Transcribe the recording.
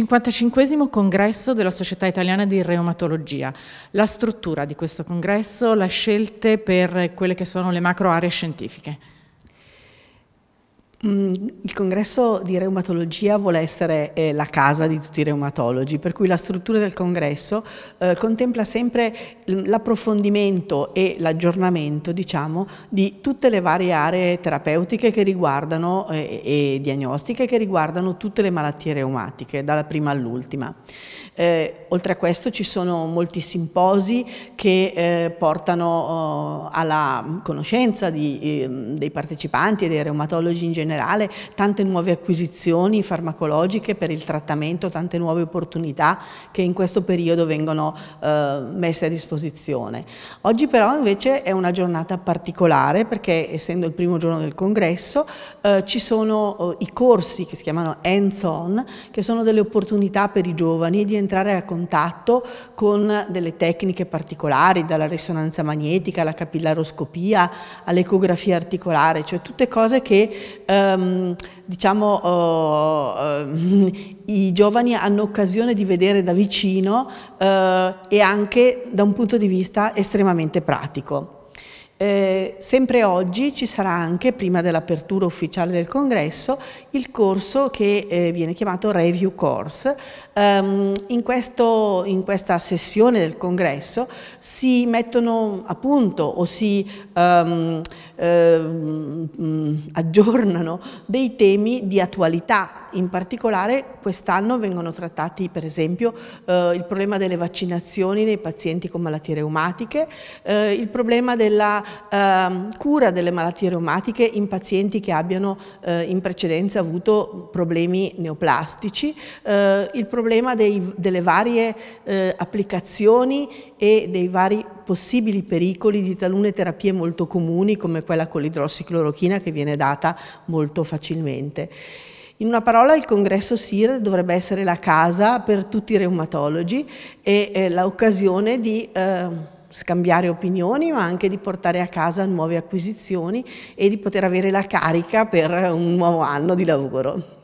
55 congresso della Società Italiana di Reumatologia. La struttura di questo congresso, le scelte per quelle che sono le macro aree scientifiche. Mm, il congresso di reumatologia vuole essere eh, la casa di tutti i reumatologi, per cui la struttura del congresso eh, contempla sempre l'approfondimento e l'aggiornamento diciamo, di tutte le varie aree terapeutiche riguardano, eh, e diagnostiche che riguardano tutte le malattie reumatiche, dalla prima all'ultima. Eh, oltre a questo ci sono molti simposi che eh, portano oh, alla conoscenza di, ehm, dei partecipanti e dei reumatologi in generale generale, tante nuove acquisizioni farmacologiche per il trattamento, tante nuove opportunità che in questo periodo vengono eh, messe a disposizione. Oggi però invece è una giornata particolare perché essendo il primo giorno del congresso eh, ci sono eh, i corsi che si chiamano hands on che sono delle opportunità per i giovani di entrare a contatto con delle tecniche particolari dalla risonanza magnetica alla capillaroscopia all'ecografia articolare, cioè tutte cose che eh, ehm, diciamo, oh, eh, i giovani hanno occasione di vedere da vicino eh, e anche da un punto di vista estremamente pratico. Eh, sempre oggi ci sarà anche, prima dell'apertura ufficiale del congresso, il corso che eh, viene chiamato Review Course. Um, in, questo, in, questa sessione del congresso si mettono a punto o si um, eh, aggiornano dei temi di attualità, in particolare quest'anno vengono trattati per esempio eh, il problema delle vaccinazioni nei pazienti con malattie reumatiche, eh, il problema della eh, cura delle malattie reumatiche in pazienti che abbiano eh, in precedenza avuto problemi neoplastici, eh, il problema dei, delle varie eh, applicazioni e dei vari possibili pericoli di talune terapie molto comuni come quella con l'idrossiclorochina che viene data molto facilmente. In una parola il congresso SIR dovrebbe essere la casa per tutti i reumatologi e eh, l'occasione di ehm, scambiare opinioni, ma anche di portare a casa nuove acquisizioni e di poter avere la carica per un nuovo anno di lavoro.